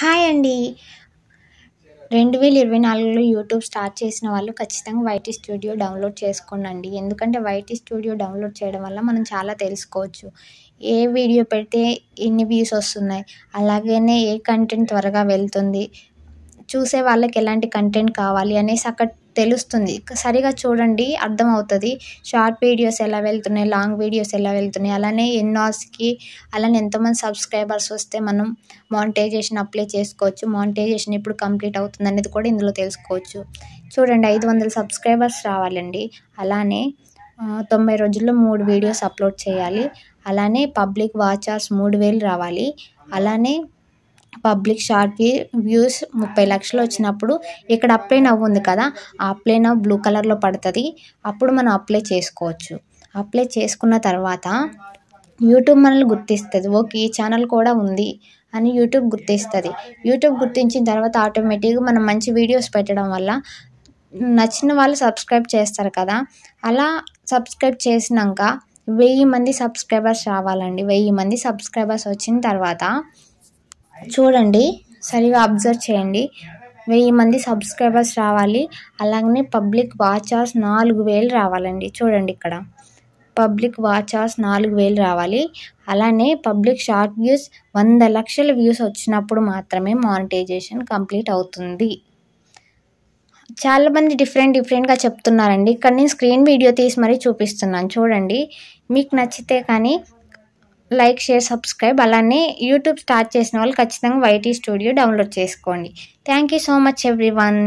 hi అండి రెండు వేల ఇరవై నాలుగులో యూట్యూబ్ స్టార్ట్ చేసిన వాళ్ళు ఖచ్చితంగా వైటీ స్టూడియో డౌన్లోడ్ చేసుకోనండి ఎందుకంటే వైటీ స్టూడియో డౌన్లోడ్ చేయడం వల్ల మనం చాలా తెలుసుకోవచ్చు ఏ వీడియో పెడితే ఎన్ని వ్యూస్ వస్తున్నాయి అలాగనే ఏ కంటెంట్ త్వరగా వెళ్తుంది చూసే వాళ్ళకి ఎలాంటి కంటెంట్ కావాలి అనేసి అక్కడ తెలుస్తుంది సరిగా చూడండి అర్థమవుతుంది షార్ట్ వీడియోస్ ఎలా వెళ్తున్నాయి లాంగ్ వీడియోస్ ఎలా వెళ్తున్నాయి అలానే ఎన్నోస్కి అలానే ఎంతోమంది సబ్స్క్రైబర్స్ వస్తే మనం మానిటైజేషన్ అప్లై చేసుకోవచ్చు మానిటైజేషన్ ఇప్పుడు కంప్లీట్ అవుతుంది అనేది కూడా ఇందులో తెలుసుకోవచ్చు చూడండి ఐదు వందల సబ్స్క్రైబర్స్ రావాలండి అలానే తొంభై రోజుల్లో మూడు వీడియోస్ అప్లోడ్ చేయాలి అలానే పబ్లిక్ వాచర్స్ మూడు వేలు రావాలి అలానే పబ్లిక్ షార్ట్ వ్యూస్ ముప్పై లక్షలు వచ్చినప్పుడు ఇక్కడ అప్లై నవ్వు ఉంది కదా ఆ అప్లై నవ్వు బ్లూ కలర్లో పడుతుంది అప్పుడు మనం అప్లై చేసుకోవచ్చు అప్లై చేసుకున్న తర్వాత యూట్యూబ్ మనల్ని గుర్తిస్తుంది ఓకే ఈ ఛానల్ కూడా ఉంది అని యూట్యూబ్ గుర్తిస్తుంది యూట్యూబ్ గుర్తించిన తర్వాత ఆటోమేటిక్గా మనం మంచి వీడియోస్ పెట్టడం వల్ల నచ్చిన వాళ్ళు సబ్స్క్రైబ్ చేస్తారు కదా అలా సబ్స్క్రైబ్ చేసినాక వెయ్యి మంది సబ్స్క్రైబర్స్ రావాలండి వెయ్యి మంది సబ్స్క్రైబర్స్ వచ్చిన తర్వాత చూడండి సరిగా అబ్జర్వ్ చేయండి వెయ్యి మంది సబ్స్క్రైబర్స్ రావాలి అలాగనే పబ్లిక్ వాచర్స్ నాలుగు వేలు రావాలండి చూడండి ఇక్కడ పబ్లిక్ వాచర్స్ నాలుగు వేలు రావాలి అలానే పబ్లిక్ షార్ట్ వ్యూస్ వంద లక్షల వ్యూస్ వచ్చినప్పుడు మాత్రమే మానిటైజేషన్ కంప్లీట్ అవుతుంది చాలామంది డిఫరెంట్ డిఫరెంట్గా చెప్తున్నారండి ఇక్కడ నేను స్క్రీన్ వీడియో తీసి మరీ చూపిస్తున్నాను చూడండి మీకు నచ్చితే కానీ లైక్ షేర్ సబ్స్క్రైబ్ అలానే యూట్యూబ్ స్టార్ట్ చేసిన వాళ్ళు ఖచ్చితంగా వైటీ స్టూడియో డౌన్లోడ్ చేసుకోండి thank you so much every one